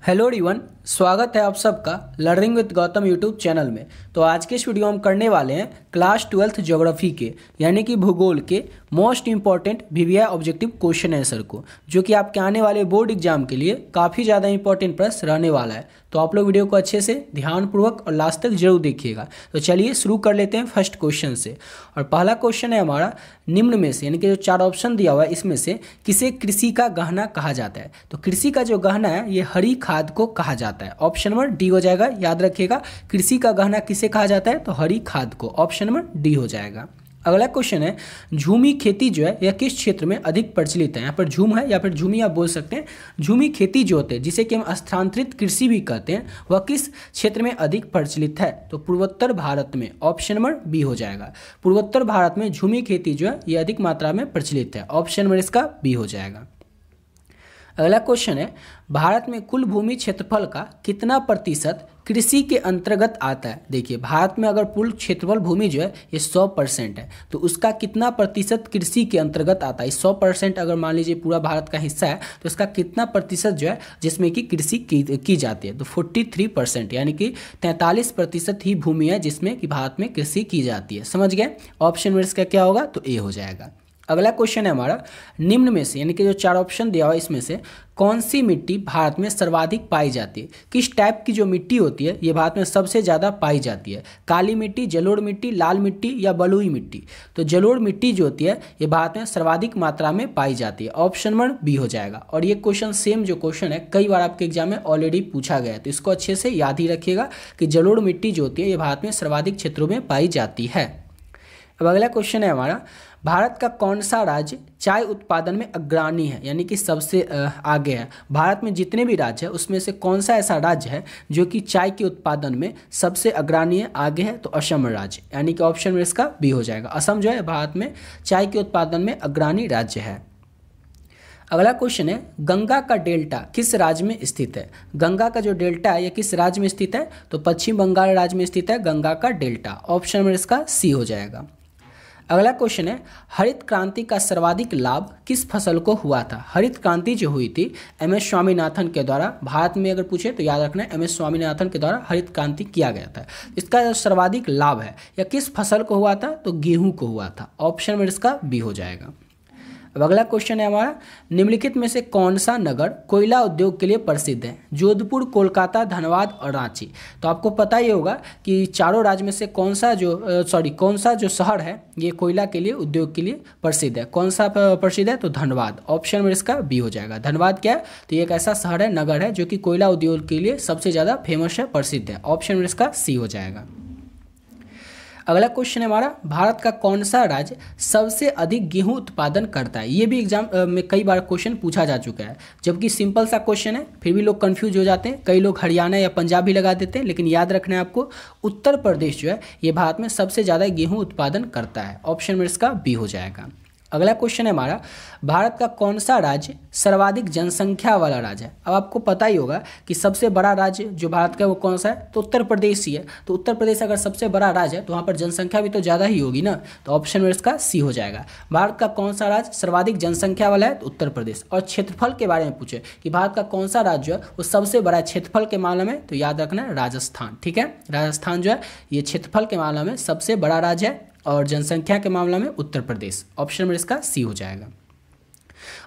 Hello everyone, स्वागत है आप सबका learning with Gautam YouTube channel में तो आज के इस वीडियो हम करने वाले हैं क्लास ट्वेल्थ ज्योग्राफी के यानी कि भूगोल के most important VVI objective question answer को जो कि आपके आने वाले बोर्ड एग्जाम के लिए काफ़ी ज़्यादा इंपॉर्टेंट प्रश्न रहने वाला है तो आप लोग वीडियो को अच्छे से ध्यानपूर्वक और लास्ट तक जरूर देखिएगा तो चलिए शुरू कर लेते हैं फर्स्ट क्वेश्चन से और पहला क्वेश्चन है हमारा निम्न में से यानी कि जो चार ऑप्शन दिया हुआ है इसमें से किसे कृषि का गहना कहा जाता है तो कृषि का जो गहना है ये हरी खाद को कहा जाता है जाता है ऑप्शन नंबर डी हो जाएगा याद रखिएगा कृषि का गहना किसे कहा जाता है तो हरी खाद को ऑप्शन नंबर डी हो जाएगा अगला क्वेश्चन है झूमी खेती जो है यह किस क्षेत्र में अधिक प्रचलित है यहाँ पर झूम है या फिर झूमी आप बोल सकते हैं झूमी खेती जो होते हैं जिसे कि हम स्थानांतरित कृषि भी कहते हैं वह किस क्षेत्र में अधिक प्रचलित है तो पूर्वोत्तर भारत में ऑप्शन नंबर बी हो जाएगा पूर्वोत्तर भारत में झूमी खेती जो है यह अधिक मात्रा में प्रचलित है ऑप्शन नंबर इसका बी हो जाएगा अगला क्वेश्चन है भारत में कुल भूमि क्षेत्रफल का कितना प्रतिशत कृषि के अंतर्गत आता है देखिए भारत में अगर कुल क्षेत्रफल भूमि जो है ये 100 परसेंट है तो उसका कितना प्रतिशत कृषि के अंतर्गत आता है 100 परसेंट अगर मान लीजिए पूरा भारत का हिस्सा है तो इसका कितना प्रतिशत जो है जिसमें कि कृषि की, की जाती है तो 43 परसेंट यानी कि तैंतालीस प्रतिशत ही भूमि है जिसमें कि भारत में कृषि की जाती है समझ गए ऑप्शन में इसका क्या होगा तो ए हो जाएगा अगला क्वेश्चन है हमारा निम्न में से यानी कि जो चार ऑप्शन दिया हुआ है इसमें से कौन सी मिट्टी भारत में सर्वाधिक पाई जाती है किस टाइप की जो मिट्टी होती है ये भारत में सबसे ज़्यादा पाई जाती है काली मिट्टी जलोड़ मिट्टी लाल मिट्टी या बलुई मिट्टी तो जलोड़ मिट्टी जो होती है ये भारत में सर्वाधिक मात्रा में पाई जाती है ऑप्शन वन बी हो जाएगा और ये क्वेश्चन सेम जो क्वेश्चन है कई बार आपके एग्जाम में ऑलरेडी पूछा गया है तो इसको अच्छे से याद ही रखिएगा कि जलोड़ मिट्टी जो होती है ये भारत में सर्वाधिक क्षेत्रों में पाई जाती है अब अगला क्वेश्चन है हमारा भारत का कौन सा राज्य चाय उत्पादन में अग्रणी है यानी कि सबसे आगे है भारत में जितने भी राज्य है उसमें से कौन सा ऐसा राज्य है जो कि चाय के उत्पादन में सबसे अग्रणी है आगे है तो असम राज्य यानी कि ऑप्शन में इसका बी हो जाएगा असम जो है भारत में चाय के उत्पादन में अग्रणी राज्य है अगला क्वेश्चन है गंगा का डेल्टा किस राज्य में स्थित है गंगा का जो डेल्टा है यह किस राज्य में स्थित है तो पश्चिम बंगाल राज्य में स्थित है गंगा का डेल्टा ऑप्शन नंबर इसका सी हो जाएगा अगला क्वेश्चन है हरित क्रांति का सर्वाधिक लाभ किस फसल को हुआ था हरित क्रांति जो हुई थी एम एस स्वामीनाथन के द्वारा भारत में अगर पूछे तो याद रखना एम एस स्वामीनाथन के द्वारा हरित क्रांति किया गया था इसका जो सर्वाधिक लाभ है या किस फसल को हुआ था तो गेहूं को हुआ था ऑप्शन में इसका बी हो जाएगा अब अगला क्वेश्चन है हमारा निम्नलिखित में से कौन सा नगर कोयला उद्योग के लिए प्रसिद्ध है जोधपुर कोलकाता धनबाद और रांची तो आपको पता ही होगा कि चारों राज्य में से कौन सा जो सॉरी कौन सा जो शहर है ये कोयला के लिए उद्योग के लिए प्रसिद्ध है कौन सा प्रसिद्ध है तो धनबाद ऑप्शन में इसका बी हो जाएगा धनबाद क्या है तो ये एक ऐसा शहर है नगर है जो कि कोयला उद्योग के लिए सबसे ज़्यादा फेमस है प्रसिद्ध है ऑप्शन में इसका सी हो जाएगा अगला क्वेश्चन है हमारा भारत का कौन सा राज्य सबसे अधिक गेहूं उत्पादन करता है ये भी एग्जाम में कई बार क्वेश्चन पूछा जा चुका है जबकि सिंपल सा क्वेश्चन है फिर भी लोग कन्फ्यूज हो जाते हैं कई लोग हरियाणा या पंजाब भी लगा देते हैं लेकिन याद रखना है आपको उत्तर प्रदेश जो है ये भारत में सबसे ज़्यादा गेहूँ उत्पादन करता है ऑप्शन में इसका बी हो जाएगा अगला क्वेश्चन है हमारा भारत का कौन सा राज्य सर्वाधिक जनसंख्या वाला राज्य है अब आपको पता ही होगा कि सबसे बड़ा राज्य जो भारत का है वो कौन सा है तो उत्तर प्रदेश ही है तो उत्तर प्रदेश अगर सबसे बड़ा राज्य है तो वहाँ पर जनसंख्या भी तो ज़्यादा ही होगी ना तो ऑप्शन में इसका सी हो जाएगा भारत का कौन सा राज्य सर्वाधिक जनसंख्या वाला है तो उत्तर प्रदेश और क्षेत्रफल के बारे में पूछे कि भारत का कौन सा राज्य है वो सबसे बड़ा क्षेत्रफल के मामले में तो याद रखना राजस्थान ठीक है राजस्थान जो है ये क्षेत्रफल के मामले में सबसे बड़ा राज्य है और जनसंख्या के मामला में उत्तर प्रदेश ऑप्शन नंबर इसका सी हो जाएगा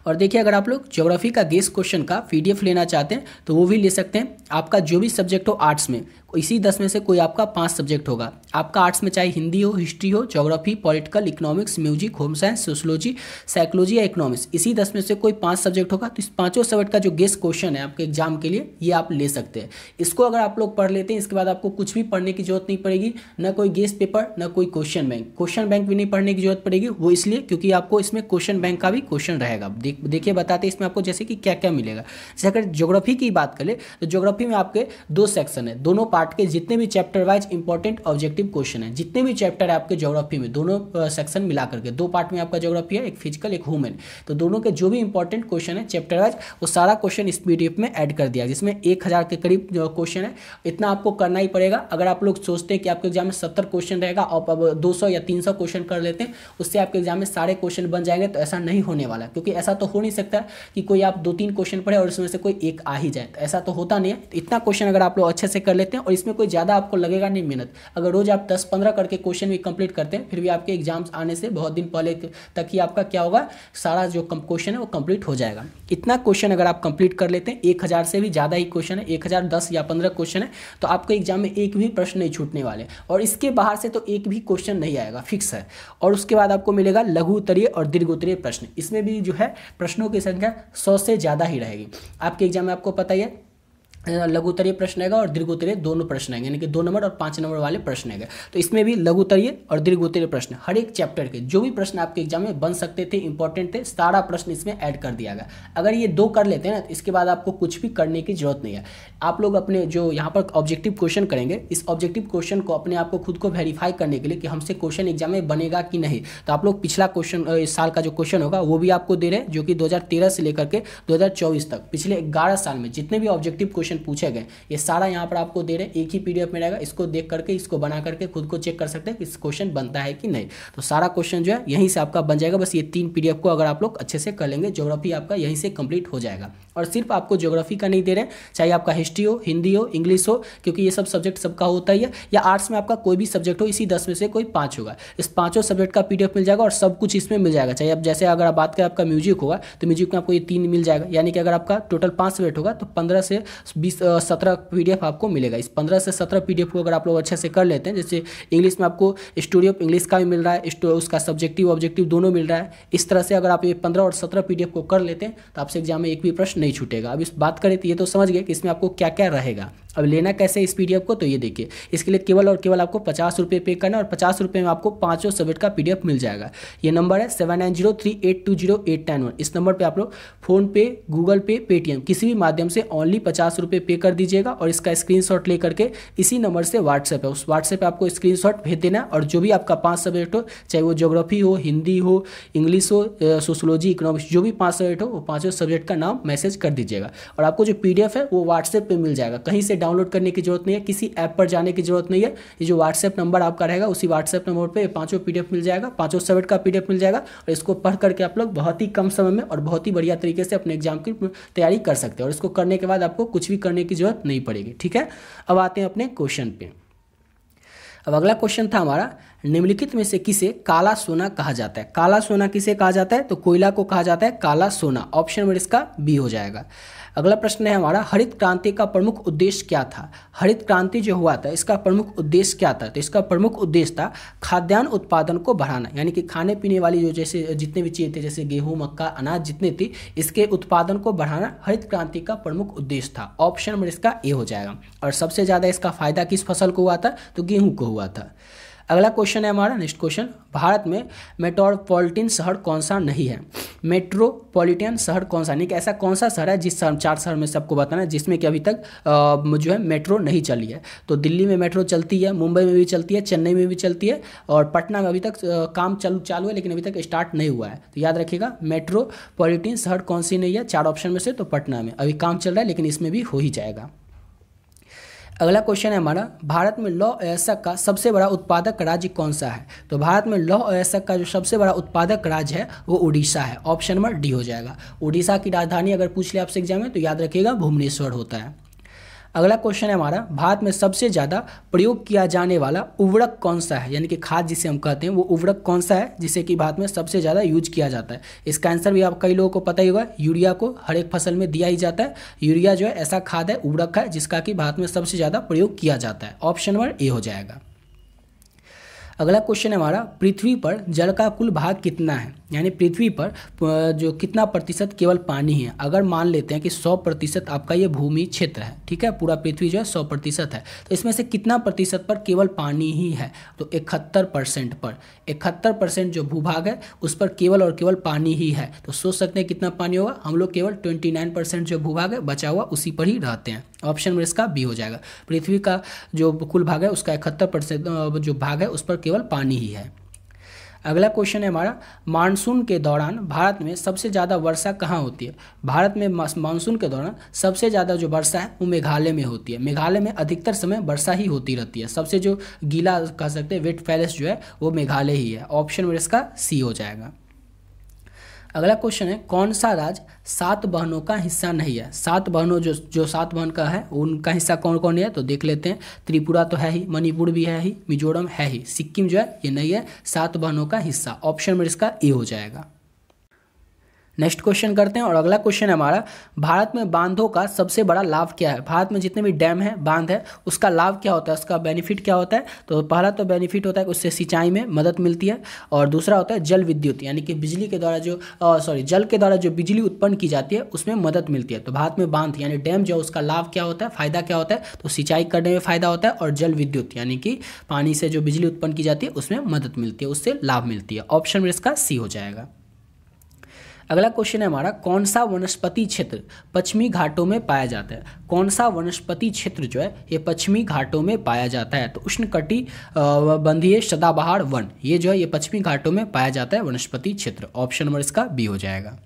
और देखिए अगर आप लोग ज्योग्राफी का गेस क्वेश्चन का पी लेना चाहते हैं तो वो भी ले सकते हैं आपका जो भी सब्जेक्ट हो आर्ट्स में इसी दस में से कोई आपका पांच सब्जेक्ट होगा आपका आर्ट्स में चाहे हिंदी हो हिस्ट्री हो geography political economics music home science sociology psychology या इकोनॉमिक्स इसी दस में से कोई पांच सब्जेक्ट होगा तो इस पांचों सब्जेक्ट का जो गेस्ट क्वेश्चन है आपके एग्जाम के लिए ये आप ले सकते हैं इसको अगर आप लोग पढ़ लेते हैं इसके बाद आपको कुछ भी पढ़ने की जरूरत नहीं पड़ेगी न कोई गेस्ट पेपर न कोई क्वेश्चन बैंक क्वेश्चन बैंक भी नहीं पढ़ने की जरूरत पड़ेगी वो इसलिए क्योंकि आपको इसमें क्वेश्चन बैंक का भी क्वेश्चन रहेगा देखिए बताते हैं इसमें आपको जैसे कि क्या क्या मिलेगा जैसे अगर ज्योग्राफी की बात करें तो ज्योग्राफी में आपके दो सेक्शन है दोनों पार्ट के जितने भी chapter wise important objective question है जितने भी चैप्टर है आपके ज्योग्राफी में दोनों सेक्शन मिला करके दो पार्ट में आपका ज्योग्राफी है एक फिजिकल एक ह्यूमन तो दोनों के जो भी इंपॉर्टेंट क्वेश्चन है चैप्टर वाइज वो सारा क्वेश्चन इस पी में एड कर दिया जिसमें एक के करीब क्वेश्चन है इतना आपको करना ही पड़ेगा अगर आप लोग सोचते हैं कि आपके एग्जाम में सत्तर क्वेश्चन रहेगा आप अब दो या तीन क्वेश्चन कर लेते हैं उससे आपके एग्जाम में सारे क्वेश्चन बन जाएंगे तो ऐसा नहीं होने वाला क्योंकि ऐसा तो तो हो नहीं सकता कि कोई आप दो तीन क्वेश्चन पढ़े और उसमें से कोई एक आ ही जाए तो ऐसा तो होता नहीं है तो इतना क्वेश्चन अगर आप लोग अच्छे से कर लेते हैं और इसमें कोई ज़्यादा आपको लगेगा नहीं मेहनत अगर रोज़ आप दस पंद्रह करके क्वेश्चन भी कंप्लीट करते हैं फिर भी आपके एग्जाम्स आने से बहुत दिन पहले तक ही आपका क्या होगा सारा जो क्वेश्चन है वो कंप्लीट हो जाएगा इतना क्वेश्चन अगर आप कंप्लीट कर लेते हैं एक हज़ार से भी ज़्यादा ही क्वेश्चन है एक हज़ार दस या पंद्रह क्वेश्चन है तो आपको एग्जाम में एक भी प्रश्न नहीं छूटने वाले और इसके बाहर से तो एक भी क्वेश्चन नहीं आएगा फिक्स है और उसके बाद आपको मिलेगा लघु उत्तरीय और दीर्घ उत्तरीय प्रश्न इसमें भी जो है प्रश्नों की संख्या सौ से ज़्यादा ही रहेगी आपके एग्जाम में आपको पता ही है लघुतरीय प्रश्न आएगा और उत्तरीय दोनों प्रश्न आएंगे यानी कि दो नंबर और पाँच नंबर वाले प्रश्न आएंगे तो इसमें भी लघुतरीय और दीर्घोत्तरीय प्रश्न हर एक चैप्टर के जो भी प्रश्न आपके एग्जाम में बन सकते थे इंपॉर्टेंट थे सारा प्रश्न इसमें ऐड कर दिया गया अगर ये दो कर लेते हैं ना तो इसके बाद आपको कुछ भी करने की जरूरत नहीं है आप लोग अपने जो यहाँ पर ऑब्जेक्टिव क्वेश्चन करेंगे इस ऑब्जेक्टिव क्वेश्चन को अपने आप को खुद को वेरीफाई करने के लिए कि हमसे क्वेश्चन एग्जाम में बनेगा कि नहीं तो आप लोग पिछला क्वेश्चन इस साल का जो क्वेश्चन होगा वो भी आपको दे रहे हैं जो कि दो से लेकर के दो तक पिछले ग्यारह साल में जितने भी ऑब्जेक्टिव क्वेश्चन क्वेश्चन पूछे गए ये सारा यहाँ पर आपको दे रहे हैं एक ही पीडीएफ में रहेगा इसको देख करके इसको बना करके खुद को चेक कर सकते हैं कि इस क्वेश्चन बनता है कि नहीं तो सारा क्वेश्चन जो है यहीं से आपका बन जाएगा बस ये तीन पीडीएफ को अगर आप लोग अच्छे से कर लेंगे ज्योग्राफी आपका यहीं से कंप्लीट हो जाएगा और सिर्फ आपको ज्योग्राफी का नहीं दे रहे चाहे आपका हिस्ट्री हो हिंदी हो इंग्लिश हो क्योंकि ये सब सब्जेक्ट सबका होता ही है या आर्ट्स में आपका कोई भी सब्जेक्ट हो इसी दस में से कोई पाँच होगा इस पाँचों सब्जेक्ट का पीडीएफ मिल जाएगा और सब कुछ इसमें मिल जाएगा चाहे आप जैसे अगर आप बात करें आपका म्यूजिक होगा तो म्यूजिक में आपको ये तीन मिल जाएगा यानी कि अगर आपका टोटल पाँच सब्जेक्ट होगा तो पंद्रह से बीस सत्रह पी आपको मिलेगा इस पंद्रह से सत्रह पी को अगर आप लोग अच्छे से कर लेते हैं जैसे इंग्लिश में आपको स्टोरी ऑफ इंग्लिश का भी मिल रहा है उसका सब्जेक्टिव ऑब्जेक्टिव दोनों मिल रहा है इस तरह से अगर आप ये पंद्रह और सत्रह पी को कर लेते हैं तो आपसे एग्जाम में एक भी प्रश्न नहीं छूटेगा अब इस बात करें तो ये तो समझ गए कि इसमें आपको क्या क्या रहेगा अब लेना कैसे इस पी को तो ये देखिए इसके लिए केवल और केवल आपको पचास रुपये पे करना और पचास रुपये में आपको पाँचों सब्जेक्ट का पी मिल जाएगा ये नंबर है seven nine zero three eight two zero eight nine one इस नंबर पर आप लोग फ़ोनपे गूगल पे पेटीएम किसी भी माध्यम से ओनली पचास रुपये पे कर दीजिएगा और इसका स्क्रीन ले करके इसी नंबर से व्हाट्सएप है उस व्हाट्सएप पर आपको स्क्रीन भेज देना और जो भी आपका पाँच सब्जेक्ट हो चाहे वो जोग्राफी हो हिंदी हो इंग्लिश हो सोशोलॉजी इकोनॉमिक्स जो भी पाँच सब्जेक्ट हो वो पाँचों सब्जेक्ट का नाम मैसेज कर दीजिएगा और आपको जो पी है वो व्हाट्सएप पर मिल जाएगा कहीं से डाउनलोड करने की जरूरत नहीं है किसी ऐप पर जाने की जरूरत नहीं है ये जो व्हाट्सएप नंबर आपका रहेगा उसी व्हाट्सएप नंबर पर पाँचों पी मिल जाएगा पाँचों सब्जेक्ट का पी मिल जाएगा और इसको पढ़ करके आप लोग बहुत ही कम समय में और बहुत ही बढ़िया तरीके से अपने एग्जाम की तैयारी कर सकते हैं और इसको करने के बाद आपको कुछ भी करने की जरूरत नहीं पड़ेगी ठीक है अब आते हैं अपने क्वेश्चन पे अब अगला क्वेश्चन था हमारा निम्नलिखित में से किसे काला सोना कहा जाता है काला सोना किसे कहा जाता है तो कोयला को कहा जाता है काला सोना ऑप्शन नंबर इसका बी हो जाएगा अगला प्रश्न है हमारा हरित क्रांति का प्रमुख उद्देश्य क्या था हरित क्रांति जो हुआ था इसका प्रमुख उद्देश्य क्या था तो इसका प्रमुख उद्देश्य था खाद्यान्न उत्पादन को बढ़ाना यानी कि खाने पीने वाली जो जैसे जितने भी चीज़ें थे जैसे गेहूँ मक्का अनाज जितने थे इसके उत्पादन को बढ़ाना हरित क्रांति का प्रमुख उद्देश्य था ऑप्शन नंबर इसका ए हो जाएगा और सबसे ज़्यादा इसका फायदा किस फसल को हुआ था तो गेहूँ को हुआ था अगला क्वेश्चन है हमारा नेक्स्ट क्वेश्चन भारत में मेट्रोपॉलिटन शहर कौन सा नहीं है मेट्रोपॉलिटन शहर कौन सा नहीं कि ऐसा कौन सा शहर है जिस शहर चार शहर में सबको बताना है जिसमें कि अभी तक जो है मेट्रो नहीं चली है तो दिल्ली में मेट्रो चलती है मुंबई में भी चलती है चेन्नई में भी चलती है और पटना में अभी तक काम चालू चालू है लेकिन अभी तक स्टार्ट नहीं हुआ है तो याद रखिएगा मेट्रोपॉलिटन शहर कौन सी नहीं है चार ऑप्शन में से तो पटना में अभी काम चल रहा है लेकिन इसमें भी हो ही जाएगा अगला क्वेश्चन है हमारा भारत में लौह अयस्क का सबसे बड़ा उत्पादक राज्य कौन सा है तो भारत में लौह अयस्क का जो सबसे बड़ा उत्पादक राज्य है वो उड़ीसा है ऑप्शन नंबर डी हो जाएगा उड़ीसा की राजधानी अगर पूछ ले आपसे एग्जाम में तो याद रखिएगा भुवनेश्वर होता है अगला क्वेश्चन है हमारा भारत में सबसे ज़्यादा प्रयोग किया जाने वाला उर्वरक कौन सा है यानी कि खाद जिसे हम कहते हैं वो उर्वरक कौन सा है जिसे कि भारत में सबसे ज़्यादा यूज किया जाता है इसका आंसर भी आप कई लोगों को पता ही होगा यूरिया को हर एक फसल में दिया ही जाता है यूरिया जो है ऐसा खाद है उर्वरक है जिसका कि भारत में सबसे ज़्यादा प्रयोग किया जाता है ऑप्शन नंबर ए हो जाएगा अगला क्वेश्चन है हमारा पृथ्वी पर जल का कुल भाग कितना है यानी पृथ्वी पर जो कितना प्रतिशत केवल पानी है अगर मान लेते हैं कि 100 प्रतिशत आपका ये भूमि क्षेत्र है ठीक है पूरा पृथ्वी जो है 100 प्रतिशत है तो इसमें से कितना प्रतिशत पर केवल पानी ही है तो इकहत्तर परसेंट पर इकहत्तर परसेंट जो भूभाग है उस पर केवल और केवल पानी ही है तो सोच सकते हैं कितना पानी होगा हम लोग केवल ट्वेंटी जो भूभाग है बचा हुआ उसी पर ही रहते हैं ऑप्शन नंबर इसका बी हो जाएगा पृथ्वी का जो कुल भाग है उसका इकहत्तर परसेंट जो भाग है उस पर केवल पानी ही है अगला क्वेश्चन है हमारा मानसून के दौरान भारत में सबसे ज़्यादा वर्षा कहाँ होती है भारत में मानसून के दौरान सबसे ज़्यादा जो वर्षा है वो मेघालय में होती है मेघालय में अधिकतर समय वर्षा ही होती रहती है सबसे जो गीला कह सकते हैं वेट फैलेस जो है वो मेघालय ही है ऑप्शन नंबर इसका सी हो जाएगा अगला क्वेश्चन है कौन सा राज सात बहनों का हिस्सा नहीं है सात बहनों जो जो सात बहन का है उनका हिस्सा कौन कौन है तो देख लेते हैं त्रिपुरा तो है ही मणिपुर भी है ही मिजोरम है ही सिक्किम जो है ये नहीं है सात बहनों का हिस्सा ऑप्शन में इसका ए हो जाएगा नेक्स्ट क्वेश्चन करते हैं और अगला क्वेश्चन है हमारा भारत में बांधों का सबसे बड़ा लाभ क्या है भारत में जितने भी डैम है बांध है उसका लाभ क्या होता है उसका बेनिफिट क्या होता है तो पहला तो बेनिफिट होता है उससे सिंचाई में मदद मिलती है और दूसरा होता है जल विद्युत यानी कि बिजली के द्वारा जो सॉरी जल के द्वारा जो बिजली उत्पन्न की जाती है उसमें मदद मिलती है तो भारत में बांध यानी डैम जो उसका लाभ क्या होता है फायदा क्या होता है तो सिंचाई करने में फायदा होता है और जल विद्युत यानी कि पानी से जो बिजली उत्पन्न की जाती है उसमें मदद मिलती है उससे लाभ मिलती है ऑप्शन में इसका सी हो जाएगा अगला क्वेश्चन है हमारा कौन सा वनस्पति क्षेत्र पश्चिमी घाटों में पाया जाता है कौन सा वनस्पति क्षेत्र जो है ये पश्चिमी घाटों में पाया जाता है तो उष्णकटी बंधीय सदाबहार वन ये जो है ये पश्चिमी घाटों में पाया जाता है वनस्पति क्षेत्र ऑप्शन नंबर इसका बी हो जाएगा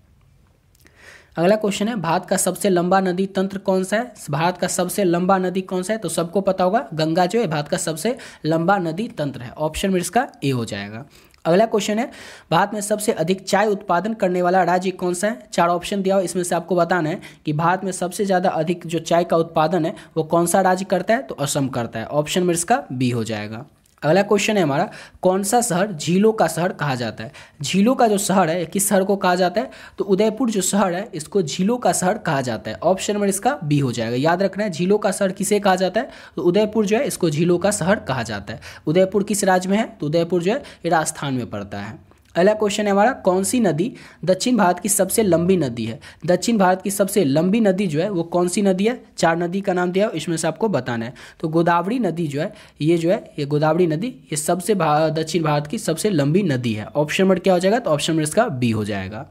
अगला क्वेश्चन है भारत का सबसे लंबा नदी तंत्र कौन सा है भारत का सबसे लंबा नदी कौन सा है तो सबको पता होगा गंगा जो है भारत का सबसे लंबा नदी तंत्र है ऑप्शन में इसका ए हो जाएगा अगला क्वेश्चन है भारत में सबसे अधिक चाय उत्पादन करने वाला राज्य कौन सा है चार ऑप्शन दिया हो इसमें से आपको बताना है कि भारत में सबसे ज़्यादा अधिक जो चाय का उत्पादन है वो कौन सा राज्य करता है तो असम करता है ऑप्शन में इसका बी हो जाएगा अगला क्वेश्चन है हमारा कौन सा शहर झीलों का शहर कहा जाता है झीलों का जो शहर है किस शहर को कहा जाता है तो उदयपुर जो शहर है इसको झीलों का शहर कहा जाता है ऑप्शन नंबर इसका बी हो जाएगा याद रखना है झीलों का शहर किसे कहा जाता है तो उदयपुर जो है इसको झीलों का शहर कहा जाता है उदयपुर किस राज्य में है तो उदयपुर जो है राजस्थान में पड़ता है अगला क्वेश्चन है हमारा कौन सी नदी दक्षिण भारत की सबसे लंबी नदी है दक्षिण भारत की सबसे लंबी नदी जो है वो कौन सी नदी है चार नदी का नाम दिया इसमें से आपको बताना है तो गोदावरी नदी जो है ये जो है ये गोदावरी नदी ये सबसे दक्षिण भारत की सबसे लंबी नदी है ऑप्शन नंबर क्या हो जाएगा तो ऑप्शन नंबर इसका बी हो जाएगा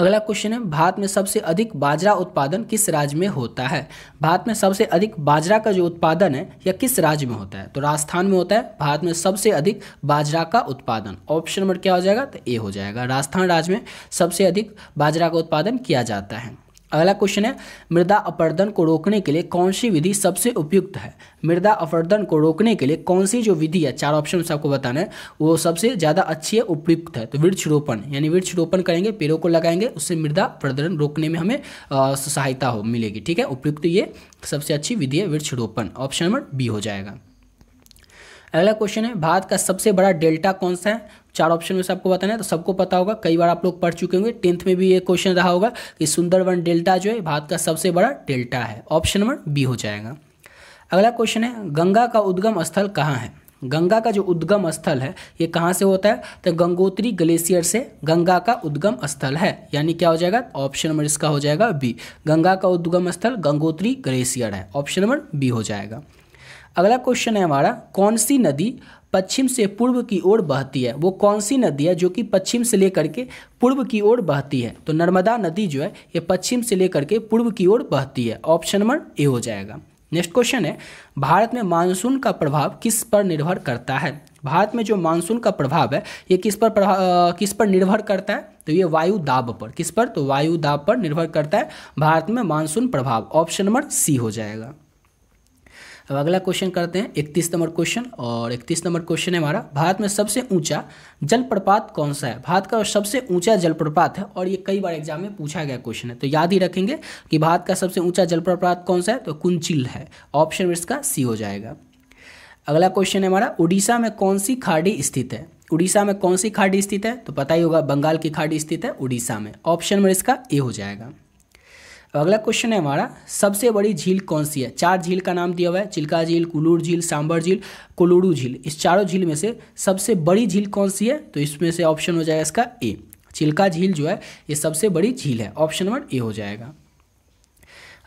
अगला क्वेश्चन है भारत में सबसे अधिक बाजरा उत्पादन किस राज्य में होता है भारत में सबसे अधिक बाजरा का जो उत्पादन है यह किस राज्य में होता है तो राजस्थान में होता है भारत में सबसे अधिक बाजरा का उत्पादन ऑप्शन नंबर क्या हो जाएगा तो ए हो जाएगा राजस्थान राज्य में सबसे अधिक बाजरा का उत्पादन किया जाता है अगला क्वेश्चन है मृदा अपर्दन को रोकने के लिए कौन सी विधि सबसे उपयुक्त है मृदा अपर्दन को रोकने के लिए कौन सी जो विधि है चार ऑप्शन आपको बताना है वो सबसे ज़्यादा अच्छी है उपयुक्त है तो वृक्षरोपण यानी वृक्षरोपण करेंगे पेड़ों को लगाएंगे उससे मृदा अपर्दन रोकने में हमें सहायता हो मिलेगी ठीक है उपयुक्त ये सबसे अच्छी विधि है वृक्षरोपण ऑप्शन नंबर बी हो जाएगा अगला क्वेश्चन है भारत का सबसे बड़ा डेल्टा कौन सा है चार ऑप्शन में से आपको बताना है तो सबको पता होगा कई बार आप लोग पढ़ चुके होंगे टेंथ में भी ये क्वेश्चन रहा होगा कि सुंदरवन डेल्टा जो है भारत का सबसे बड़ा डेल्टा है ऑप्शन नंबर बी हो जाएगा अगला क्वेश्चन है गंगा का उद्गम स्थल कहाँ है गंगा का जो उद्गम स्थल है ये कहाँ से होता है तो गंगोत्री ग्लेशियर से गंगा का उद्गम स्थल है यानी क्या हो जाएगा ऑप्शन नंबर इसका हो जाएगा बी गंगा का उद्गम स्थल गंगोत्री ग्लेशियर है ऑप्शन नंबर बी हो जाएगा अगला क्वेश्चन है हमारा कौन सी नदी पश्चिम से पूर्व की ओर बहती है वो कौन सी नदी है जो कि पश्चिम से लेकर के पूर्व की ओर बहती है तो नर्मदा नदी जो है ये पश्चिम से लेकर के पूर्व की ओर बहती है ऑप्शन नंबर ए हो जाएगा नेक्स्ट क्वेश्चन है भारत में मानसून का प्रभाव किस पर निर्भर करता है भारत में जो मानसून का प्रभाव है ये किस पर प्रभाव किस पर निर्भर करता है तो ये वायु दाब पर किस पर तो वायु दाब पर निर्भर करता है भारत में मानसून प्रभाव ऑप्शन नंबर सी हो जाएगा अब अगला क्वेश्चन करते हैं इकतीस नंबर क्वेश्चन और इकतीस नंबर क्वेश्चन है हमारा भारत में सबसे ऊंचा जलप्रपात कौन सा है भारत का सबसे ऊंचा जलप्रपात है और ये कई बार एग्जाम में पूछा गया क्वेश्चन है तो याद ही रखेंगे कि भारत का सबसे ऊंचा जलप्रपात कौन सा है तो कुंचिल है ऑप्शन इसका सी हो जाएगा अगला क्वेश्चन है हमारा उड़ीसा में कौन सी खाड़ी स्थित है उड़ीसा में कौन सी खाड़ी स्थित है तो पता ही होगा बंगाल की खाड़ी स्थित है उड़ीसा में ऑप्शन नंबर इसका ए हो जाएगा तो अगला क्वेश्चन है हमारा सबसे बड़ी झील कौन सी है चार झील का नाम दिया हुआ है चिल्का झील कुलूर झील सांबर झील कुलूरू झील इस चारों झील में से सबसे बड़ी झील कौन सी है तो इसमें से ऑप्शन हो जाएगा इसका ए चिल्का झील जो है ये सबसे बड़ी झील है ऑप्शन नंबर ए हो जाएगा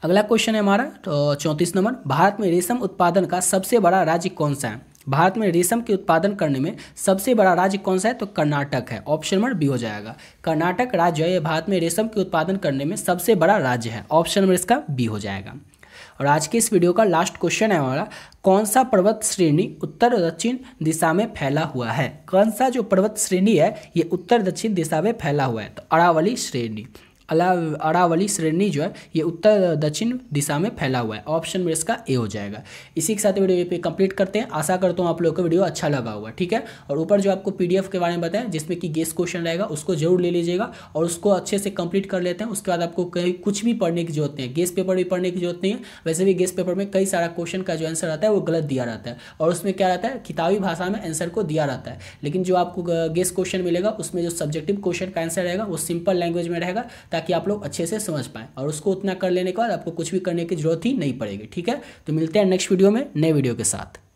अगला क्वेश्चन है हमारा तो चौंतीस नंबर भारत में रेशम उत्पादन का सबसे बड़ा राज्य कौन सा है भारत में रेशम के उत्पादन करने में सबसे बड़ा राज्य कौन सा है तो कर्नाटक है ऑप्शन नंबर बी हो जाएगा कर्नाटक राज्य है ये भारत में रेशम के उत्पादन करने में सबसे बड़ा राज्य है ऑप्शन नंबर इसका बी हो जाएगा और आज के इस वीडियो का लास्ट क्वेश्चन है हमारा कौन सा पर्वत श्रेणी उत्तर दक्षिण दिशा में फैला हुआ है कौन सा जो पर्वत श्रेणी है ये उत्तर दक्षिण दिशा में फैला हुआ है तो अरावली श्रेणी अला अरावली श्रेणी जो है ये उत्तर दक्षिण दिशा में फैला हुआ है ऑप्शन में इसका ए हो जाएगा इसी के साथ वीडियो पे कंप्लीट करते हैं आशा करता हूँ आप लोग का वीडियो अच्छा लगा हुआ ठीक है और ऊपर जो आपको पी के बारे में बताया जिसमें कि गेस्ट क्वेश्चन रहेगा उसको जरूर ले लीजिएगा और उसको अच्छे से कंप्लीट कर लेते हैं उसके बाद आपको कहीं कुछ भी पढ़ने की जरूरत नहीं है गेस्ट पेपर भी पढ़ने की जरूरत नहीं है वैसे भी गेस्ट पेपर में कई सारा क्वेश्चन का जो आंसर आता है वो गलत दिया रहता है और उसमें क्या रहता है किताबी भाषा में आंसर को दिया रहता है लेकिन जो आपको गेस्ट क्वेश्चन मिलेगा उसमें जो सब्जेक्टिव क्वेश्चन का आंसर रहेगा वो सिंपल लैंग्वेज में रहेगा ताकि ताकि आप लोग अच्छे से समझ पाए और उसको उतना कर लेने के बाद आपको कुछ भी करने की जरूरत ही नहीं पड़ेगी ठीक है तो मिलते हैं नेक्स्ट वीडियो में नए वीडियो के साथ